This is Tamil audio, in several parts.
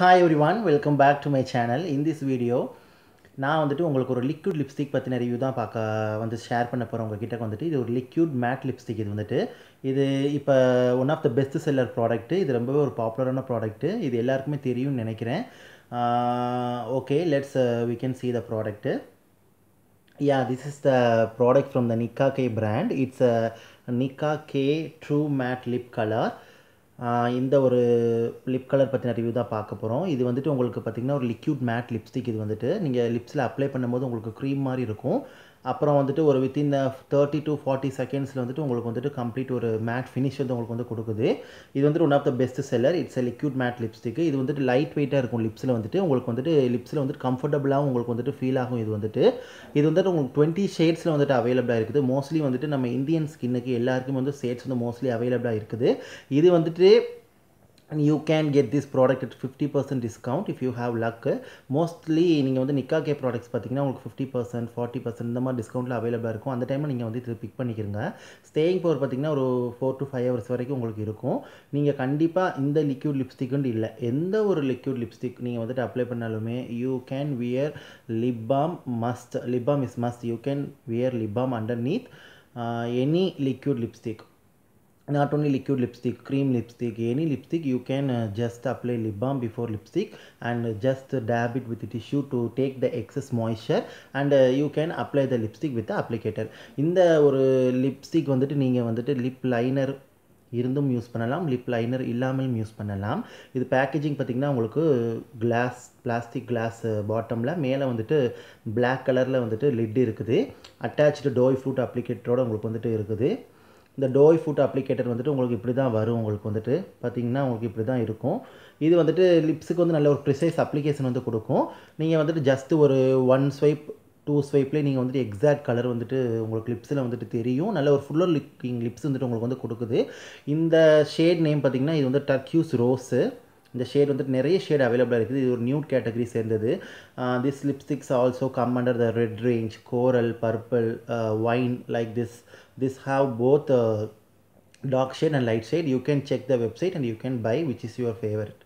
Hi everyone welcome back to my channel in this video நான் வந்துட்டு உங்களுக்கு ஒரு லிக்யூட் லிப்ஸ்டிக் பற்றின ரிவ்யூ தான் பார்க்க வந்து ஷேர் பண்ண போகிறேன் உங்ககிட்ட வந்துட்டு இது ஒரு லிக்யூட் மேட் லிப்ஸ்டிக் இது வந்துட்டு இது இப்போ one of the best seller product இது ரொம்பவே ஒரு பாப்புலரான ப்ராடக்ட்டு இது எல்லாருக்குமே தெரியும்னு நினைக்கிறேன் okay let's we can see the product yeah this is the product from the Nykaa Kay brand it's a Nykaa Kay true matte lip colour இந்த ஒரு லிப் கலர் பற்றின ரிவ்யூ தான் பார்க்க போகிறோம் இது வந்துட்டு உங்களுக்கு பார்த்திங்கன்னா ஒரு லிக்யூட் மேட் லிப்ஸ்டிக் இது வந்துட்டு நீங்கள் லிப்ஸில் அப்ளை பண்ணும்போது உங்களுக்கு க்ரீம் மாதிரி இருக்கும் அப்புறம் வந்துட்டு ஒரு வித்தின் தேர்ட்டி டு ஃபார்ட்டி செகண்ட்ஸில் வந்துட்டு உங்களுக்கு வந்துட்டு கம்ப்ளீட் ஒரு மேட் ஃபினிஷ் வந்து உங்களுக்கு வந்து கொடுக்குது இது வந்துட்டு one of the best seller it's a liquid matte lipstick இது வந்துட்டு லைட் வெயிட்டாக இருக்கும் லிப்ஸில் வந்துட்டு உங்களுக்கு வந்துட்டு லிப்ஸில் வந்துட்டு கம்ஃபர்டபுளாகவும் உங்களுக்கு வந்துட்டு ஃபீல் ஆகும் இது வந்துட்டு இது வந்துட்டு உங்களுக்கு டுவெண்ட்டி ஷேட்ஸில் வந்துட்டு அவைலபிளாக இருக்குது மோஸ்ட்லி வந்துட்டு நம்ம இந்தியன் ஸ்கின்னுக்கு எல்லாருக்குமே வந்து ஷேட்ஸ் வந்து மோஸ்ட்லி அவைலபிளாக இருக்குது இது வந்துட்டு and you can get this product at fifty percent discount if you have luck mostly நீங்கள் வந்து நிக்கா கே ப்ராடக்ட்ஸ் பார்த்தீங்கன்னா உங்களுக்கு ஃபிஃப்டி பர்சன்ட் ஃபார்ட்டி பர்சன்ட் இந்த மாதிரி டிஸ்கவுண்ட்டில் அவைலபிளாக இருக்கும் அந்த டைமில் நீங்கள் வந்து இது பிக் பண்ணிக்கிறங்க ஸ்டேயிங் பவர் பார்த்தீங்கன்னா ஒரு ஃபோர் டு ஃபைவ் ஹவர்ஸ் வரைக்கும் உங்களுக்கு இருக்கும் நீங்கள் கண்டிப்பாக இந்த லிக்யூட் லிப்ஸ்டிக்குன்னு இல்லை எந்த ஒரு லிக்யூட் லிப்ஸ்டிக் நீங்கள் வந்துட்டு அப்ளை பண்ணாலுமே you can wear lip balm must lip balm is must you can wear lip balm underneath any liquid lipstick not only liquid lipstick cream lipstick any lipstick you can uh, just apply lip balm before lipstick and just dab it with tissue to take the excess moisture and uh, you can apply the lipstick with the applicator இந்த ஒரு லிப்ஸ்டிக் வந்துட்டு நீங்கள் வந்துட்டு லிப் லைனர் இருந்தும் யூஸ் பண்ணலாம் லிப் லைனர் இல்லாமலும் யூஸ் பண்ணலாம் இது பேக்கேஜிங் பார்த்திங்கன்னா உங்களுக்கு கிளாஸ் பிளாஸ்டிக் கிளாஸ் பாட்டமில் மேலே வந்துட்டு பிளாக் கலரில் வந்துட்டு லிட் இருக்குது அட்டாச்சு டோய் ஃப்ரூட் அப்ளிகேட்டரோடு உங்களுக்கு வந்துட்டு இருக்குது இந்த டோய் ஃபுட் அப்ளிகேட்டர் வந்துட்டு உங்களுக்கு இப்படி தான் வரும் உங்களுக்கு வந்துட்டு பார்த்திங்கன்னா உங்களுக்கு இப்படி தான் இருக்கும் இது வந்துட்டு லிப்ஸுக்கு வந்து நல்ல ஒரு ப்ரிசைஸ் அப்ளிகேஷன் வந்து கொடுக்கும் நீங்கள் வந்துட்டு ஜஸ்ட்டு ஒரு ஒன் ஸ்வைப் டூ ஸ்வைப்லேயே நீங்கள் வந்துட்டு எக்ஸாக்ட் கலர் வந்துட்டு உங்களுக்கு லிப்ஸில் வந்துட்டு தெரியும் நல்ல ஒரு ஃபுல்லர் லிக்கிங் லிப்ஸ் வந்துட்டு உங்களுக்கு வந்து கொடுக்குது இந்த ஷேட் நேம் பார்த்திங்கன்னா இது வந்து டர்க்யூஸ் ரோஸு இந்த ஷேட் வந்துட்டு நிறைய ஷேட் அவைலபிளாக இருக்குது இது ஒரு நியூட் கேட்டகரி சேர்ந்தது this lipsticks also come under the red range coral purple wine like this this have both dark shade and light shade you can check the website and you can buy which is your favourite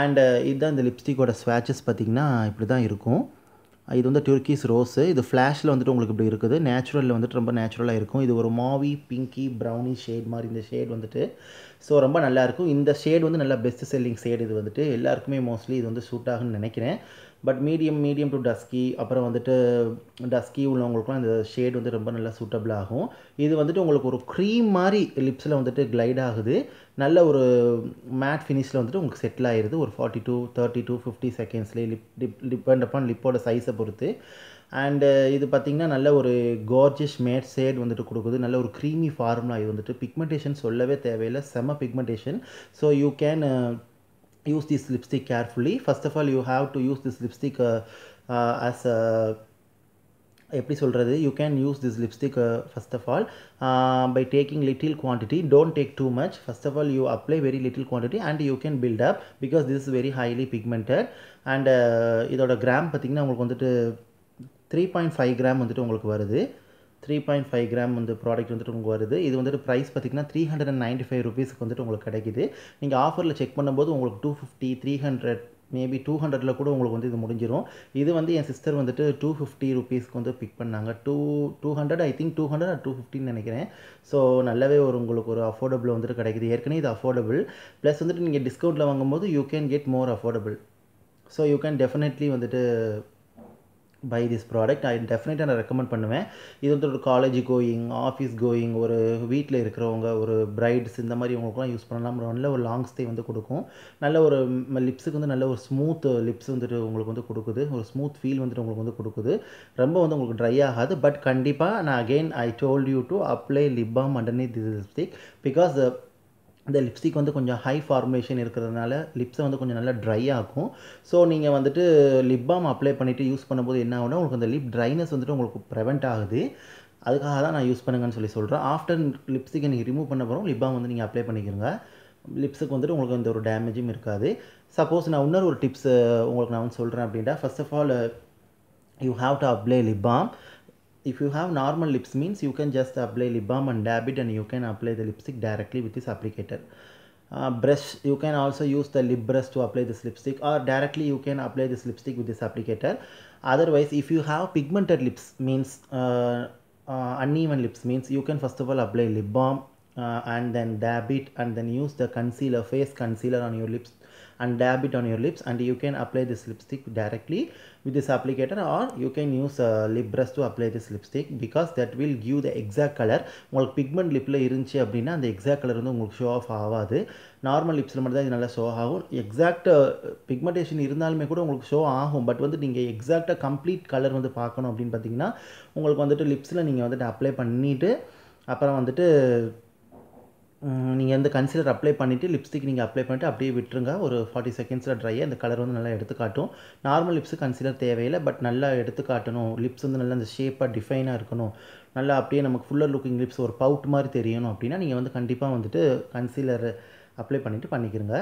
and இதுதான் இந்த லிப்ஸ்டிக்கோட ஸ்வாச்சஸ் பார்த்திங்கன்னா இப்படி தான் இருக்கும் இது வந்து டுர்க்கிஸ் ரோஸு இது ஃப்ளாஷில் வந்துட்டு உங்களுக்கு இப்படி இருக்குது நேச்சுரலில் வந்துட்டு ரொம்ப நேச்சுரலாக இருக்கும் இது ஒரு மாவி பிங்கி ப்ரௌனி ஷேட் மாதிரி இந்த ஷேட் வந்துட்டு ஸோ ரொம்ப நல்லாயிருக்கும் இந்த ஷேட் வந்து நல்லா பெஸ்ட் செல்லிங் ஷேட் இது வந்துட்டு எல்லாருக்குமே மோஸ்ட்லி இது வந்து சூட் ஆகுன்னு நினைக்கிறேன் but medium medium to dusky அப்புறம் வந்துட்டு டஸ்கி உள்ளவங்களுக்குலாம் இந்த ஷேட் வந்து ரொம்ப நல்லா சூட்டபிள் ஆகும் இது வந்துட்டு உங்களுக்கு ஒரு க்ரீம் மாதிரி லிப்ஸில் வந்துட்டு கிளைட் ஆகுது நல்ல ஒரு மேட் ஃபினிஷில் வந்துட்டு உங்களுக்கு செட்டில் ஆயிடுது ஒரு forty two thirty two fifty செகண்ட்ஸ்லேயே லிப் டிப் டிபெண்ட் அப்பான் லிப்போட சைஸை பொறுத்து அண்டு இது பார்த்திங்கன்னா நல்ல ஒரு கார்ஜிஷ் மேட் ஷேட் வந்துட்டு கொடுக்குது நல்ல ஒரு க்ரீமி ஃபார்முலா இது வந்துட்டு பிக்மெண்டேஷன் சொல்லவே தேவையில்லை செம pigmentation so you can use this lipstick carefully first of all you have to use this lipstick uh, uh, as a எப்படி சொல்கிறது you can use this lipstick first of all by taking little quantity don't take too much first of all you apply very little quantity and you can build up because this is very highly pigmented and இதோட கிராம் பார்த்திங்கன்னா உங்களுக்கு வந்துட்டு த்ரீ பாயிண்ட் ஃபைவ் கிராம் வந்துட்டு உங்களுக்கு வருது த்ரீ பாயிண்ட் ஃபைவ் கிராம் வந்து ப்ராடக்ட் வந்துட்டு உங்களுக்கு வருது இது வந்துட்டு ப்ரைஸ் பார்த்திங்கன்னா three hundred and ninety five ருபீஸ்க்கு வந்துட்டு உங்களுக்கு கிடைக்குது நீங்கள் ஆஃபரில் செக் பண்ணும்போது உங்களுக்கு two fifty three hundred maybe two ஹண்ட்ரடில் கூட உங்களுக்கு வந்து இது முடிஞ்சிடும் இது வந்து என் சிஸ்டர் வந்துட்டு டூ ஃபிஃப்டி ருபீஸ்க்கு வந்து பிக் பண்ணாங்க two two hundred I think two hundred two ஃபிஃப்டின்னு நினைக்கிறேன் ஸோ நல்லாவே ஒரு உங்களுக்கு ஒரு அஃபோர்டபுள் வந்துட்டு கிடைக்குது ஏற்கனவே இது அஃபோர்டபுள் ப்ளஸ் வந்துட்டு நீங்கள் டிஸ்கவுண்ட்டில் வாங்கும்போது you can get more affordable so you can definitely வந்துட்டு பை திஸ் ப்ராடக்ட் ஐ டெஃபினட்டாக நான் ரெக்கமெண்ட் பண்ணுவேன் இது வந்து ஒரு காலேஜ் கோயிங் ஆஃபீஸ் கோயிங் ஒரு வீட்டில் இருக்கிறவங்க ஒரு பிரைட்ஸ் இந்த மாதிரி இவங்களுக்குலாம் யூஸ் பண்ணலாம் நல்ல ஒரு லாங் ஸ்டே வந்து கொடுக்கும் நல்ல ஒரு லிப்ஸுக்கு வந்து நல்ல ஒரு ஸ்மூத் லிப்ஸ் வந்துட்டு உங்களுக்கு வந்து கொடுக்குது ஒரு ஸ்மூத் ஃபீல் வந்துட்டு உங்களுக்கு வந்து கொடுக்குது ரொம்ப வந்து உங்களுக்கு ட்ரை ஆகாது பட் கண்டிப்பாக நான் again I told you to apply lip balm underneath this thick because இந்த லிப்ஸ்டிக் வந்து கொஞ்சம் ஹை ஃபார்மேஷன் இருக்கிறதுனால லிப்ஸை வந்து கொஞ்சம் நல்லா ட்ரை ஆகும் ஸோ நீங்கள் வந்துட்டு லிப் பாம் அப்ளை பண்ணிவிட்டு யூஸ் பண்ணும்போது என்ன ஆகுனா உங்களுக்கு அந்த லிப் ட்ரைனஸ் வந்துட்டு உங்களுக்கு ப்ரிவெண்ட் ஆகுது அதுக்காக தான் நான் யூஸ் பண்ணுங்கன்னு சொல்லி சொல்கிறேன் ஆஃப்டர் லிப்ஸ்டிக்கை நீங்கள் ரிமூவ் பண்ண போகிறோம் லிப் பாம் வந்து நீங்கள் அப்ளை பண்ணிக்கிறங்க லிப்ஸுக்கு வந்துட்டு உங்களுக்கு எந்த ஒரு டேமேஜும் இருக்காது சப்போஸ் நான் இன்னொரு ஒரு டிப்ஸ் உங்களுக்கு நான் வந்து சொல்கிறேன் அப்படின்ட்டா first of all you have to apply lip balm if you have normal lips means you can just apply lip balm and dab it and you can apply the lipstick directly with this applicator. Uh, brush you can also use the lip brush to apply this lipstick or directly you can apply this lipstick with this applicator otherwise if you have pigmented lips means uh, uh, uneven lips means you can first of all apply lip balm uh, and then dab it and then use the concealer face concealer on your lips and dab it on your lips and you can apply this lipstick directly with this applicator or you can use uh, lip brush to apply this lipstick because that will give the exact color உங்களுக்கு பிக்மெண்ட் லிப்பில் இருந்துச்சு அப்படின்னா அந்த எக்ஸாக்ட் கலர் வந்து உங்களுக்கு ஷோ ஆஃப் ஆகாது நார்மல் லிப்ஸில் மட்டும் தான் இது நல்லா ஷோ ஆகும் எக்ஸாக்ட் பிக்மெண்டேஷன் uh, இருந்தாலுமே கூட உங்களுக்கு ஷோ ஆகும் பட் வந்து நீங்கள் எக்ஸாக்டாக கம்ப்ளீட் கலர் வந்து பார்க்கணும் அப்படின்னு பார்த்தீங்கன்னா உங்களுக்கு வந்துட்டு லிப்ஸில் நீங்கள் வந்துட்டு அப்ளை பண்ணிவிட்டு அப்புறம் வந்துட்டு நீங்கள் அந்த கன்சிலர் அப்ளை பண்ணிவிட்டு லிப்ஸ்டிக் நீங்கள் அப்ளை பண்ணிவிட்டு அப்படியே விட்டுருங்க ஒரு ஃபார்ட்டி செகண்ட்ஸில் ட்ரையாக அந்த கலர் வந்து நல்லா எடுத்து காட்டும் நார்மல் லிப்ஸு கன்சிலர் தேவையில்லை பட் நல்லா எடுத்து காட்டணும் லிப்ஸ் வந்து நல்லா அந்த ஷேப்பாக டிஃபைனாக இருக்கணும் நல்லா அப்படியே நமக்கு ஃபுல்லர் லுக்கிங் லிப்ஸ் ஒரு பவுட் மாதிரி தெரியணும் அப்படின்னா நீங்கள் வந்து கண்டிப்பாக வந்துட்டு கன்சீலர் அப்ளை பண்ணிவிட்டு பண்ணிக்கிறங்க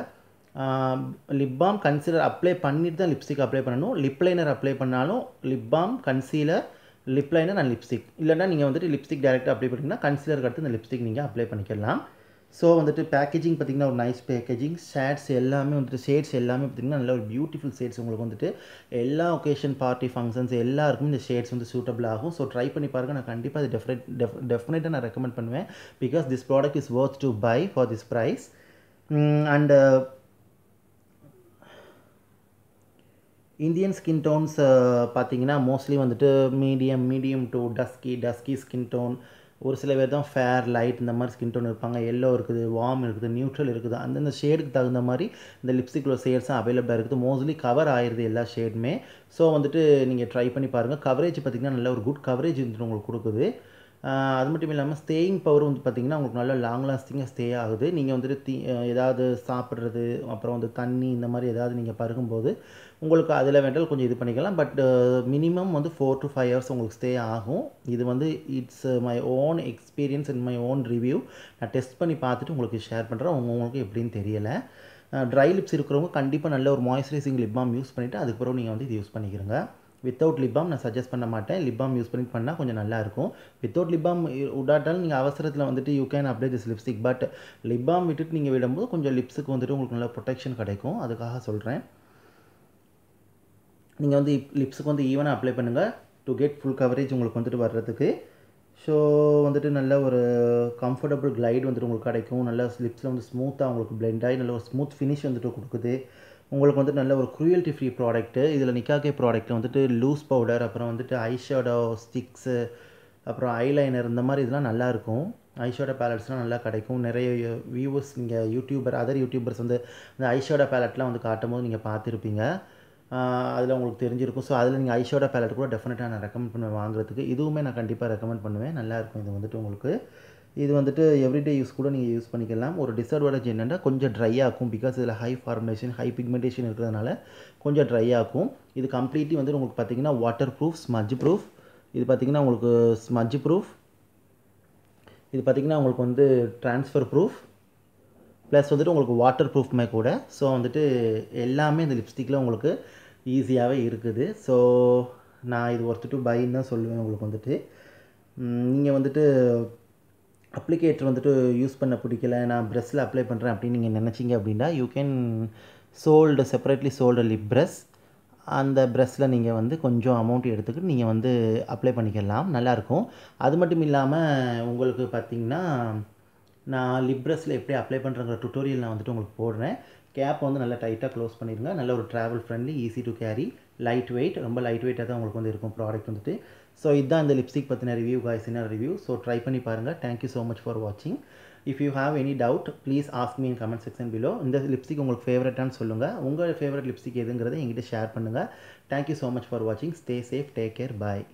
லிப் பாம் கன்சீலர் அப்ளை பண்ணிவிட்டு தான் லிப்ஸ்டிக் அப்ளை பண்ணணும் லிப் லைனர் அப்ளை பண்ணாலும் lip balm concealer lip liner and lipstick இல்லைனா நீங்கள் வந்துட்டு லிப்ஸ்டிக் டேரெக்டாக அப்ளை பண்ணிங்கன்னா கன்சிலருக்கு அடுத்து இந்த லிப்ஸ்டிக் நீங்கள் அப்ளை பண்ணிக்கலாம் ஸோ வந்துட்டு பேக்கேஜிங் பார்த்திங்கன்னா ஒரு நைஸ் பேக்கேஜிங் ஷேட்ஸ் எல்லாமே வந்துட்டு ஷேட்ஸ் எல்லாமே பார்த்திங்கன்னா நல்ல ஒரு பியூட்டிஃபுல் ஷேட்ஸ் உங்களுக்கு வந்துட்டு எல்லா ஒகேஷன் பார்ட்டி ஃபங்க்ஷன்ஸ் எல்லாருக்கும் இந்த ஷேட்ஸ் வந்து சூட்டபிள் ஆகும் ஸோ ட்ரை பண்ணி பாருங்கள் நான் கண்டிப்பாக அது டெஃபினெட் டெஃப் நான் ரெக்கமெண்ட் பண்ணுவேன் because this product is worth to buy for this price and Indian skin tones பார்த்தீங்கன்னா மோஸ்ட்லி வந்துட்டு medium medium to dusky dusky skin tone ஒரு சில பேர் தான் ஃபேர் லைட் இந்த மாதிரி ஸ்கின் டோன் இருப்பாங்க எல்லோ இருக்குது வார்ம் இருக்குது நியூட்ரல் இருக்குது அந்தந்த ஷேடுக்கு தகுந்த மாதிரி இந்த லிப்ஸ்டிக்கோட ஷேட்ஸும் அவைலபிளாக இருக்குது மோஸ்ட்லி கவர் ஆயிடுது எல்லா ஷேடுமே ஸோ வந்துட்டு நீங்கள் ட்ரை பண்ணி பாருங்கள் கவரேஜ் பார்த்திங்கன்னா நல்ல ஒரு குட் கவரேஜ் வந்துட்டு உங்களுக்கு கொடுக்குது அது மட்டும் இல்லாமல் ஸ்டேயிங் பவர் வந்து பார்த்திங்கன்னா உங்களுக்கு நல்லா லாங் லாஸ்டிங்காக ஸ்டே ஆகுது நீங்கள் வந்துட்டு தீ ஏதாவது சாப்பிட்றது அப்புறம் வந்து தண்ணி இந்த மாதிரி ஏதாவது நீங்கள் பருகும்போது உங்களுக்கு அதில் வேண்டால் கொஞ்சம் இது பண்ணிக்கலாம் பட் மினிமம் வந்து ஃபோர் டு ஃபைவ் ஹவர்ஸ் உங்களுக்கு ஸ்டே ஆகும் இது வந்து it's my own experience in my own review நான் டெஸ்ட் பண்ணி பார்த்துட்டு உங்களுக்கு ஷேர் பண்ணுறேன் உங்களுக்கு எப்படின்னு தெரியலை ட்ரை லிப்ஸ் இருக்கிறவங்க கண்டிப்பாக நல்ல ஒரு மாய்ஸ்சரைசிங் லிப் பாம் யூஸ் பண்ணிவிட்டு அதுக்கப்புறம் நீங்கள் வந்து இது யூஸ் பண்ணிக்கிறோங்க வித்தவுட் லிப்பாம் நான் சஜஸ்ட் பண்ண மாட்டேன் லிப்பாம் யூஸ் பண்ணி பண்ணால் கொஞ்சம் நல்லாயிருக்கும் வித்தவுட் லிப்பாம் உடாட்டாலும் நீங்கள் அவசரத்தில் வந்துட்டு you can apply this lipstick but lip balm விட்டுட்டு நீங்கள் விடும்போது கொஞ்சம் லிப்ஸுக்கு வந்துட்டு உங்களுக்கு நல்ல ப்ரொடெக்ஷன் கிடைக்கும் அதுக்காக சொல்கிறேன் நீங்கள் வந்து லிப்ஸுக்கு வந்து ஈவனாக அப்ளை பண்ணுங்கள் டு கெட் ஃபுல் கவரேஜ் உங்களுக்கு வந்துட்டு வர்றதுக்கு ஸோ வந்துட்டு நல்ல ஒரு கம்ஃபர்டபுள் கிளைட் வந்துட்டு உங்களுக்கு கிடைக்கும் நல்ல லிப்ஸில் வந்து ஸ்மூத்தாக உங்களுக்கு பிளெண்ட் ஆகி நல்ல ஒரு ஸ்மூத் ஃபினிஷ் வந்துட்டு கொடுக்குது உங்களுக்கு வந்துட்டு நல்ல ஒரு குரியல்ட்டி ஃப்ரீ ப்ராடக்ட்டு இதில் நிக்காகே ப்ராடக்ட் வந்துட்டு லூஸ் பவுடர் அப்புறம் வந்துட்டு ஐ ஷேடோ ஸ்டிக்ஸு அப்புறம் ஐலைனர் இந்த மாதிரி இதெல்லாம் நல்லாயிருக்கும் ஐஷோட பேலட்ஸ்லாம் நல்லா கிடைக்கும் நிறைய வியூவர்ஸ் நீங்கள் யூடியூபர் அதர் யூடியூபர்ஸ் வந்து இந்த ஐஷோட பேலட்லாம் வந்து காட்டும் போது நீங்கள் பார்த்துருப்பீங்க அதில் உங்களுக்கு தெரிஞ்சிருக்கும் ஸோ அதில் நீங்கள் ஐஷோட பேலட் கூட டெஃபினட்டாக நான் ரெக்கமெண்ட் பண்ணுவேன் வாங்குறதுக்கு இதுவுமே நான் கண்டிப்பாக ரெக்கமெண்ட் பண்ணுவேன் நல்லாயிருக்கும் இது வந்துட்டு உங்களுக்கு இது வந்துட்டு எவ்ரிடே யூஸ் கூட நீங்கள் யூஸ் பண்ணிக்கலாம் ஒரு டிஸ்அட்வான்டேஜ் என்னென்னா கொஞ்சம் ட்ரை ஆகும் பிகாஸ் இதில் ஹை ஃபார்மேஷன் ஹை பிக்மெண்டேஷன் இருக்கிறதுனால கொஞ்சம் ட்ரை ஆகும் இது கம்ப்ளீட்லி வந்துட்டு உங்களுக்கு பார்த்தீங்கன்னா வாட்டர் ப்ரூஃப் ஸ்மஜ் ப்ரூஃப் இது பார்த்திங்கன்னா உங்களுக்கு ஸ்மஜ் ப்ரூஃப் இது பார்த்திங்கன்னா உங்களுக்கு வந்து ட்ரான்ஸ்ஃபர் ப்ரூஃப் ப்ளஸ் வந்துட்டு உங்களுக்கு வாட்டர் ப்ரூஃப்மே கூட ஸோ வந்துட்டு எல்லாமே இந்த லிப்ஸ்டிக்கில் உங்களுக்கு ஈஸியாகவே இருக்குது ஸோ நான் இது ஒருத்தட்டு பைன்னு தான் சொல்லுவேன் உங்களுக்கு வந்துட்டு நீங்கள் வந்துட்டு அப்ளிகேட்டர் வந்துட்டு யூஸ் பண்ண பிடிக்கல நான் ப்ரெஸ்ஸில் அப்ளை பண்ணுறேன் அப்படின்னு நீங்கள் நினச்சிங்க அப்படின்னா you can sold separately sold lip press அந்த ப்ரெஸ்ஸில் நீங்கள் வந்து கொஞ்சம் அமௌண்ட் எடுத்துக்கிட்டு நீங்கள் வந்து அப்ளை பண்ணிக்கலாம் நல்லாயிருக்கும் அது மட்டும் இல்லாமல் உங்களுக்கு பார்த்திங்கன்னா நான் லிப் லிப்ரஸில் எப்படி அப்ளை பண்ணுறங்கிற டுட்டோரியல் நான் வந்துட்டு உங்களுக்கு போடுறேன் கேப் வந்து நல்லா டைட்டாக க்ளோஸ் பண்ணிடுங்க நல்ல ஒரு travel friendly easy to carry light weight ரொம்ப லைட் வெயிட்டாக தான் உங்களுக்கு வந்து இருக்கும் ப்ராடக்ட் வந்துட்டு ஸோ இதுதான் இந்த லிப்ஸ்டிக் பற்றின ரிவ்யூ காய்ஸ் என்ன ரிவ்யூ ஸோ ட்ரை பண்ணி பாருங்கள் தேங்க்யூ ஸோ மச் ஃபார் வாட்சிங் if you have any doubt please ask me in comment section below இந்த லிப்ஸ்டிக் உங்களுக்கு ஃபேவரட்டான்னு சொல்லுங்கள் உங்கள் ஃபேவரட் லிப்ஸ்டிக் எதுங்கிறத எங்கிட்ட ஷேர் பண்ணுங்கள் தேங்க்யூ ஸோ மச் ஃபார் வாட்சிங் ஸ்டே சேஃப் டேக் கேர் பாய்